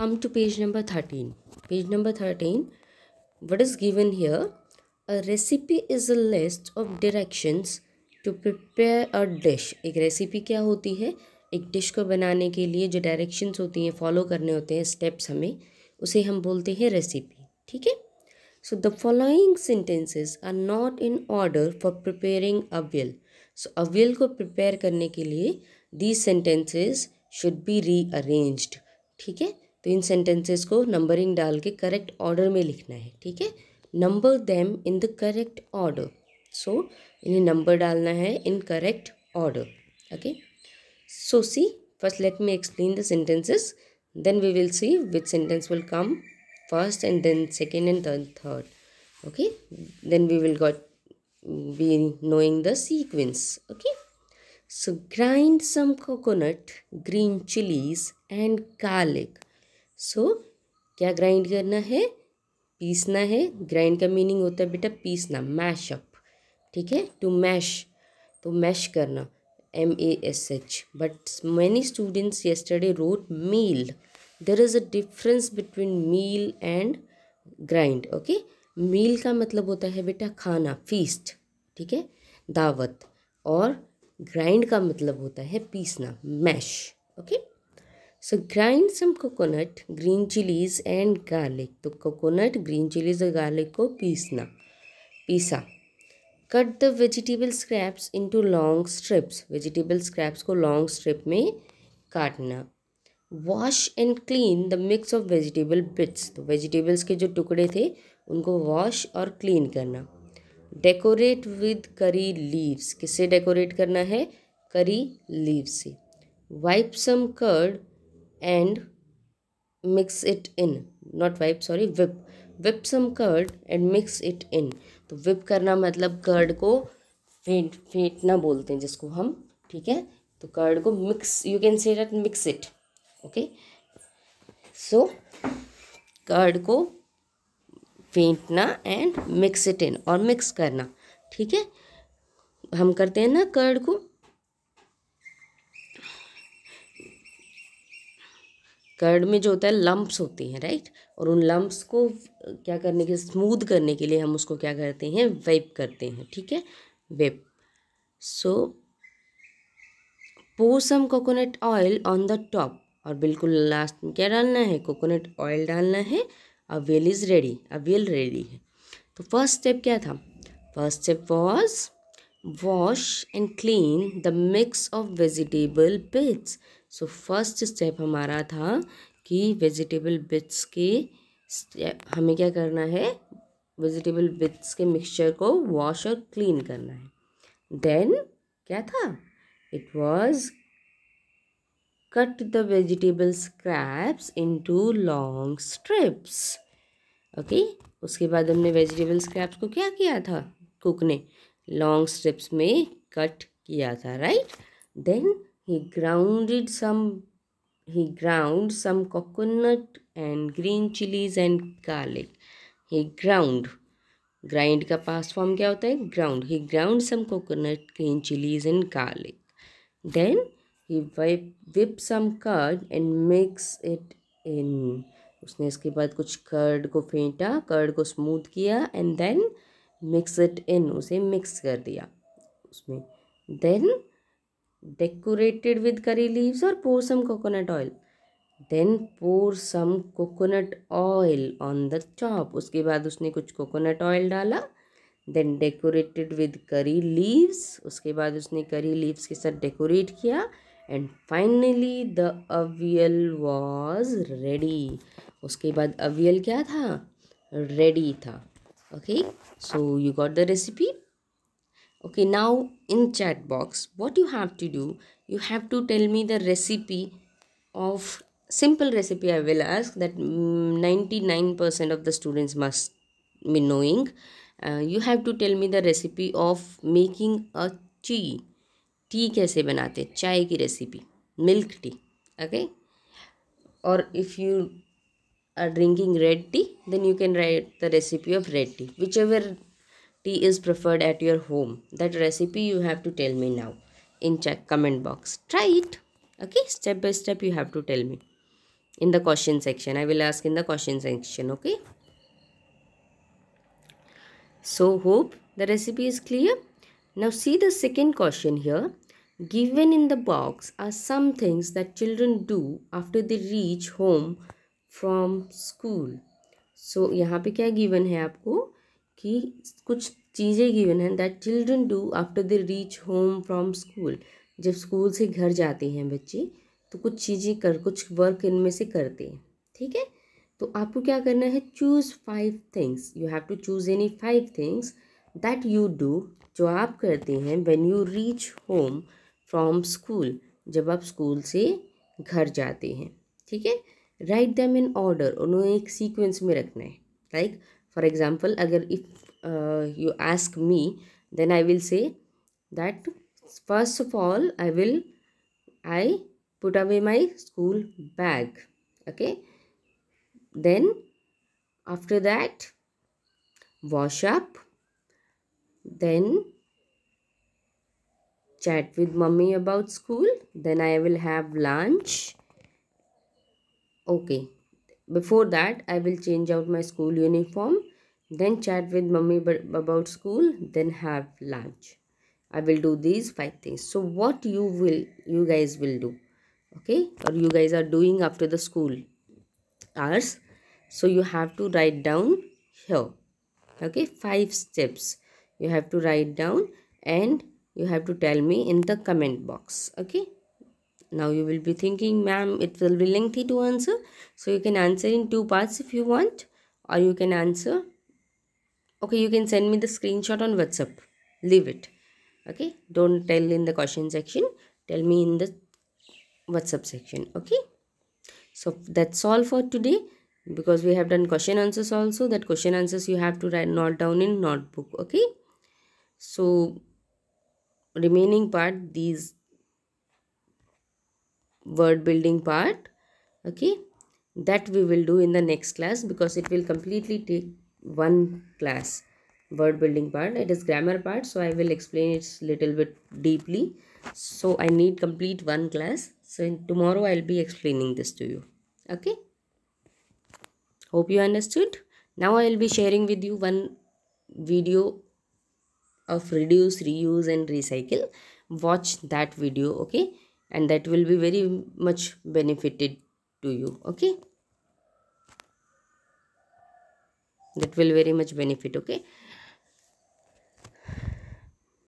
come to page number 13 page number 13 what is given here a recipe is a list of directions to prepare a dish एक recipe क्या होती है एक dish को बनाने के लिए जो डायरेक्शंस होती हैं फॉलो करने होते हैं स्टेप्स हमें उसे हम बोलते हैं रेसिपी ठीक है so the following sentences are not in order for preparing avial so avial को प्रिपेयर करने के लिए these sentences should be rearranged ठीक है तो इन सेंटेंसेस को नंबरिंग डाल के करेक्ट ऑर्डर में लिखना है ठीक है number them in the correct order so इन्हें नंबर डालना है in correct order okay so see first let me explain the sentences then we will see which sentence will come first and then second and third third okay then we will got be knowing the sequence okay so grind some coconut green chillies and garlic so so, क्या grind करना है पीसना है grind का meaning होता है बेटा पीसना मैश अप ठीक है टू मैश तो मैश करना M A S H but many students yesterday wrote meal there is a difference between meal and grind okay meal का मतलब होता है बेटा खाना फीस्ट ठीक है दावत और ग्राइंड का मतलब होता है पीसना mash okay okay? So grind some coconut green chillies and garlic तो कोकोनट ग्रीन चिलीज और गार्लिक को पीसना पीसा cut the vegetable scraps into long strips vegetable scraps को लॉन्ग स्ट्रिप में काटना wash and clean the mix of vegetable bits तो vegetables के जो टुकड़े थे उनको वॉश और क्लीन करना डेकोरेट विद करी लीव्स किससे डेकोरेट करना है करी लीव्स से wipe some curd and mix it in not wipe sorry whip whip some curd and mix it in तो विप करना मतलब कर्ड को फेंट फेंटना बोलते हैं जिसको हम ठीक है तो कर्ड को mix you can say that mix it okay so curd को फेंटना एंड मिक्स इट इन और मिक्स करना ठीक है हम करते हैं ना कर्ड को कर्ड में जो होता है लम्ब्स होते हैं राइट और उन लम्ब्स को क्या करने के स्मूद करने के लिए हम उसको क्या करते हैं वेप करते हैं ठीक है whip so pour some coconut oil on the top और बिल्कुल लास्ट में क्या डालना है कोकोनट ऑयल डालना है avial is ready avial ready है तो फर्स्ट स्टेप क्या था first step was wash and clean the mix of vegetable bits so first step हमारा था कि वेजिटेबल बिट्स के हमें क्या करना है वेजिटेबल बिट्स के मिक्सचर को वॉश और क्लीन करना है देन क्या था it was cut the vegetable scraps into long strips okay उसके बाद हमने वेजिटेबल स्क्रैप्स को क्या किया था कुक ने लॉन्ग स्ट्रिप्स में कट किया था right then he grounded some he ground some coconut and green chilies and garlic he ground grind का पास फॉर्म क्या होता है ground he ground some coconut green chillies and garlic then he whip some curd and mix it in उसने इसके बाद कुछ curd को फेंटा कर्ड को स्मूथ किया and then mix it in उसे मिक्स कर दिया उसमें then decorated with curry leaves or pour some coconut oil then pour some coconut oil on the chop उसके बाद उसने कुछ कोकोनट ऑयल डाला then decorated with curry leaves उसके बाद उसने करी लीव्स के साथ डेकोरेट किया and finally the avial was ready उसके बाद अवियल क्या था रेडी था okay so you got the recipe okay now in chat box what you have to do you have to tell me the recipe of simple recipe i will ask that 99% mm, of the students must be knowing uh, you have to tell me the recipe of making a tea Tea कैसे बनाते हैं चाय recipe. Milk tea. Okay. Or if you are drinking red tea, then you can write the recipe of red tea. Whichever tea is preferred at your home that recipe you have to tell me now in check comment box try it okay step by step you have to tell me in the question section i will ask in the question section okay so hope the recipe is clear now see the second question here given in the box are some things that children do after they reach home from school so यहाँ पे क्या given है आपको कि कुछ चीज़ें given हैं that children do after they reach home from school जब स्कूल से घर जाते हैं बच्चे तो कुछ चीज़ें कर कुछ वर्क इनमें से करते हैं ठीक है तो आपको क्या करना है choose five things you have to choose any five things that you do जो आप करते हैं when you reach home from school जब आप स्कूल से घर जाते हैं ठीक है राइट दैम इन ऑर्डर उन्हें एक सीक्वेंस में रखना है like like, for example agar if uh, you ask me then i will say that first of all i will i put away my school bag okay then after that wash up then chat with mummy about school then i will have lunch okay before that i will change out my school uniform then chat with mummy about school then have lunch i will do these five things so what you will you guys will do okay or you guys are doing after the school hours so you have to write down here okay five steps you have to write down and you have to tell me in the comment box okay now you will be thinking, ma'am, it will be lengthy to answer. So you can answer in two parts if you want or you can answer. Okay, you can send me the screenshot on WhatsApp. Leave it. Okay, don't tell in the question section. Tell me in the WhatsApp section. Okay. So that's all for today because we have done question answers also that question answers you have to write note down in notebook okay so remaining part these word building part okay that we will do in the next class because it will completely take one class word building part it is grammar part so i will explain it little bit deeply so i need complete one class so tomorrow i'll be explaining this to you okay hope you understood now i will be sharing with you one video of reduce reuse and recycle watch that video okay and that will be very much benefited to you okay that will very much benefit okay